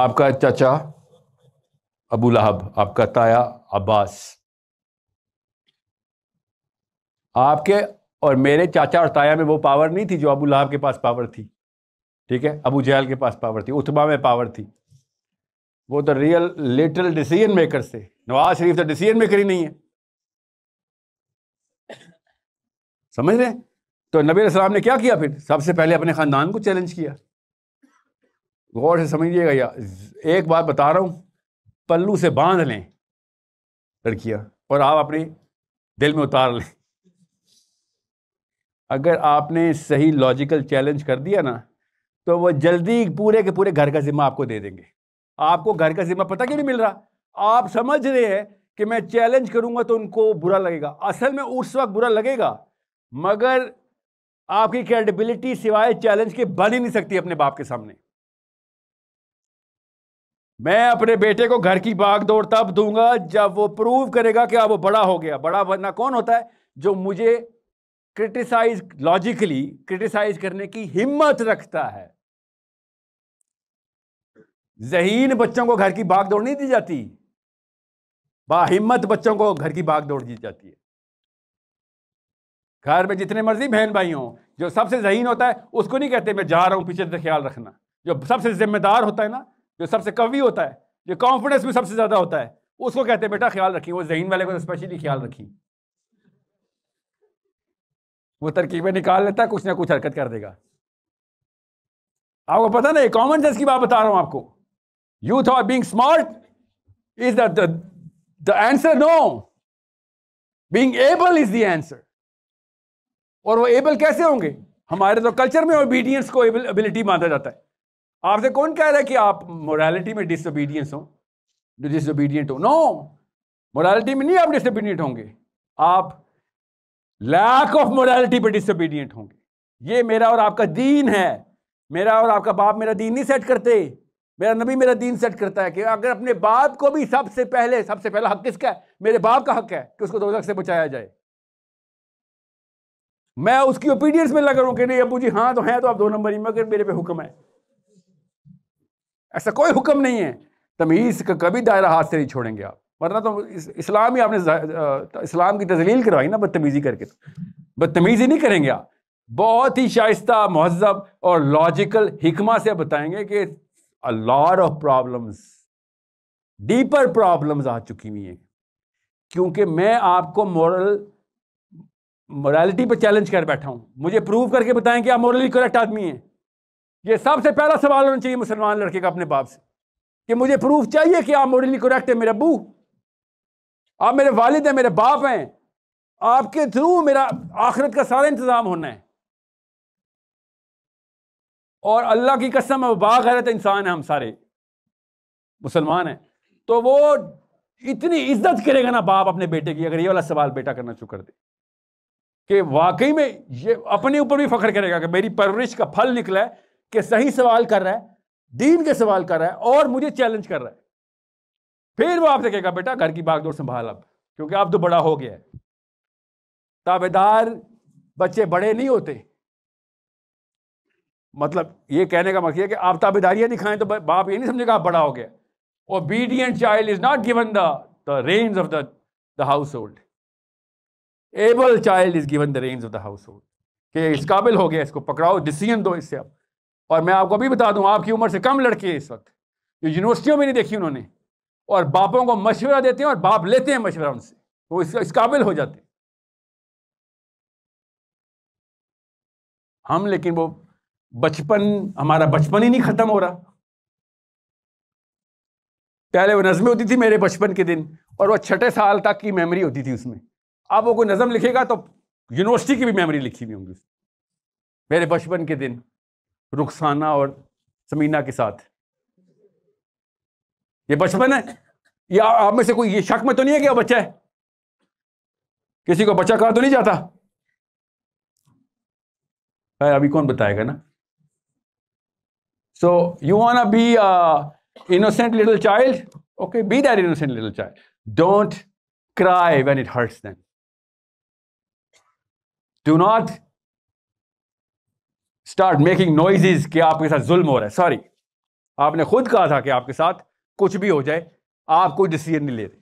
आपका चाचा अबू लहब आपका ताया अब्बास आपके और मेरे चाचा और ताया में वो पावर नहीं थी जो अबू लहब के पास पावर थी ठीक है अबू जहल के पास पावर थी उतबा में पावर थी वो तो रियल लिटरल डिसीजन मेकर से नवाज शरीफ तो डिसीजन मेकर ही नहीं है समझ रहे तो नबी सलाम ने क्या किया फिर सबसे पहले अपने ख़ानदान को चैलेंज किया गौर से समझिएगा या एक बात बता रहा हूँ पल्लू से बांध लें लड़कियाँ और आप अपने दिल में उतार लें अगर आपने सही लॉजिकल चैलेंज कर दिया ना तो वो जल्दी पूरे के पूरे घर का जिम्मा आपको दे देंगे आपको घर का जिम्मा पता क्यों नहीं मिल रहा आप समझ रहे हैं कि मैं चैलेंज करूंगा तो उनको बुरा लगेगा असल में उस वक्त बुरा लगेगा मगर आपकी क्रेडिबिलिटी सिवाय चैलेंज के बन ही नहीं सकती अपने बाप के सामने मैं अपने बेटे को घर की बाग दौड़ तब दूंगा जब वो प्रूव करेगा कि अब हाँ, वो बड़ा हो गया बड़ा बनना कौन होता है जो मुझे क्रिटिसाइज लॉजिकली क्रिटिसाइज करने की हिम्मत रखता है जहीन बच्चों को घर की बाग दौड़ नहीं दी जाती बाहिम्मत बच्चों को घर की बाग दौड़ दी जाती है घर में जितने मर्जी बहन भाई हो जो सबसे जहीन होता है उसको नहीं कहते मैं जा रहा हूं पीछे से ख्याल रखना जो सबसे जिम्मेदार होता है ना जो सबसे कवी होता है जो कॉन्फिडेंस में सबसे ज़्यादा होता है उसको कहते हैं बेटा ख्याल रखिए वो जहीन वाले को स्पेशली तो ख्याल रखिए वो तरकीबें निकाल लेता है कुछ ना कुछ हरकत कर देगा आपको पता नहीं कॉमन सेंस की बात बता रहा हूं आपको youth are being smart is the answer no being able is the answer और वो एबल कैसे होंगे हमारे तो कल्चर में ओबीडियंस को एबिलिटी माना जाता है आपसे कौन कह रहा है कि आप मोरालिटी में डिसोबीडियंस हो डिसोबीडियंट हो नो मोरालिटी में नहीं आप डिसोबीडियंट होंगे आप लैक ऑफ मोरालिटी पर डिसोबीडियंट होंगे ये मेरा और आपका दीन है मेरा और आपका बाप मेरा दीन नहीं सेट करते मेरा नबी मेरा दीन सेट करता है कि अगर अपने बाप को भी सबसे पहले सबसे पहला हक किसका है मेरे बाप का हक है कि उसको दो से बचाया जाए मैं उसकी ओपीडियंस में लगा रहा हूं कि नहीं अबू जी हाँ तो है तो आप दो नंबर ही मगर मेरे पे हुक्म है ऐसा कोई हुक्म नहीं है तमीज़ का कभी दायरा हाथ से नहीं छोड़ेंगे आप वरना तो इस्लाम ही आपने इस्लाम की तजलील करवाई ना बदतमीज़ी करके तो बदतमीज़ी नहीं करेंगे आप बहुत ही शाइस्ता महजब और लॉजिकल हिकमा से बताएंगे कि a lot of problems deeper problems आ चुकी हुई हैं क्योंकि मैं आपको मॉरल मोरालिटी पर चैलेंज कर बैठा हूं मुझे प्रूव करके बताएं कि आप मॉरली करेक्ट आदमी हैं ये सबसे पहला सवाल होना चाहिए मुसलमान लड़के का अपने बाप से कि मुझे प्रूफ चाहिए कि आप मोरली करेक्ट है मेरे अबू आप मेरे वालिद हैं मेरे बाप हैं आपके थ्रू मेरा आखिरत का सारा इंतज़ाम होना है और अल्लाह की कसम अब बागैरत इंसान है हम सारे मुसलमान हैं तो वो इतनी इज्जत करेगा ना बाप अपने बेटे की अगर ये वाला सवाल बेटा करना शुरू कर दे कि वाकई में ये अपने ऊपर भी फख्र करेगा कि मेरी परवरिश का फल निकला है के सही सवाल कर रहा है दीन के सवाल कर रहा है और मुझे चैलेंज कर रहा है फिर वो आपसे कहेगा बेटा घर की बागडोर संभाल अब क्योंकि अब तो बड़ा हो गया है ताबेदार बच्चे बड़े नहीं होते मतलब ये कहने का मकसद है कि आप ताबेदारियां दिखाएं तो बाप ये नहीं समझेगा आप बड़ा हो गया obedient child is not given the range of the household able child is given the range of the household इस काबिल हो गया इसको पकड़ाओ डिसीजन दो इससे आप और मैं आपको अभी बता दूं आपकी उम्र से कम लड़के हैं इस वक्त जो यूनिवर्सिटियों में नहीं देखी उन्होंने और बापों को मशवरा देते हैं और बाप लेते हैं मशवरा उनसे वो इस, इस काबिल हो जाते हैं हम लेकिन वो बचपन हमारा बचपन ही नहीं खत्म हो रहा पहले वो नज़में होती थी मेरे बचपन के दिन और वो छठे साल तक की मेमोरी होती थी उसमें अब वो कोई नज़म लिखेगा तो यूनिवर्सिटी की भी मेमोरी लिखी हुई होंगी मेरे बचपन के दिन रुखसाना और समीना के साथ ये बचपन है या आप में से कोई ये शक में तो नहीं है क्या बच्चा है किसी को बच्चा कहा तो नहीं जाता खैर अभी कौन बताएगा ना so you want be innocent little child okay be that innocent little child don't cry when it hurts then do not start making noises कि आपके साथ जुल्म हो रहा है सॉरी आपने खुद कहा था कि आपके साथ कुछ भी हो जाए आप कोई डिसीजन नहीं लेते